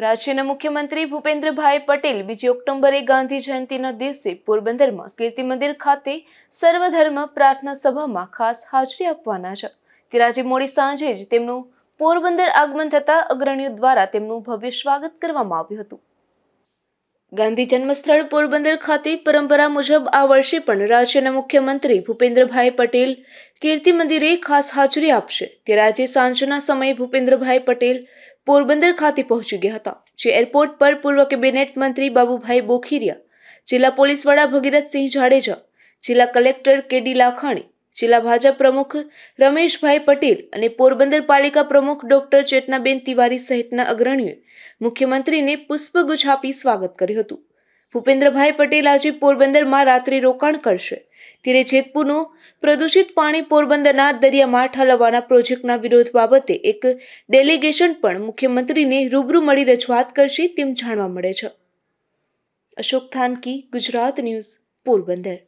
રાજ્યના મુખ્યમંત્રી ભૂપેન્દ્રભાઈ પટેલ બીજી ઓક્ટોબરે ગાંધી જયંતિના દિવસે પોરબંદરમાં કીર્તિ મંદિર ખાતે સર્વધર્મ પ્રાર્થના સભામાં ખાસ હાજરી આપવાના છે ત્યારે આજે મોડી સાંજે જ તેમનું પોરબંદર આગમન થતા અગ્રણીઓ દ્વારા તેમનું ભવ્ય સ્વાગત કરવામાં આવ્યું હતું ગાંધી જન્મસ્થળ પોરબંદર ખાતે પરંપરા મુજબ આ વર્ષે પણ રાજ્યના મુખ્યમંત્રી ભૂપેન્દ્રભાઈ પટેલ કીર્તિ મંદિરે ખાસ હાજરી આપશે ત્યારે આજે સાંજના સમયે ભૂપેન્દ્રભાઈ પટેલ પોરબંદર ખાતે પહોંચી ગયા હતા જે એરપોર્ટ પર પૂર્વ કેબિનેટ મંત્રી બાબુભાઈ બોખીરિયા જિલ્લા પોલીસ વડા ભગીરથસિંહ જાડેજા જિલ્લા કલેક્ટર કે ડી લાખાણી જિલ્લા ભાજપ પ્રમુખ રમેશભાઈ પટેલ અને પોરબંદર પાલિકા પ્રમુખ ડોક્ટર ચેતનાબેન તિવારી સહિતના અગ્રણીઓએ મુખ્યમંત્રીને પુષ્પગુચ્છ આપી સ્વાગત કર્યું હતું ભૂપેન્દ્રભાઈ પટેલ આજે પોરબંદરમાં રાત્રે રોકાણ કરશે ત્યારે જેતપુરનું પ્રદૂષિત પાણી પોરબંદરના દરિયામાં ઠાલવવાના પ્રોજેક્ટના વિરોધ બાબતે એક ડેલિગેશન પણ મુખ્યમંત્રીને રૂબરૂ મળી રજૂઆત કરશે તેમ જાણવા મળે છે અશોક થાનકી ગુજરાત ન્યૂઝ પોરબંદર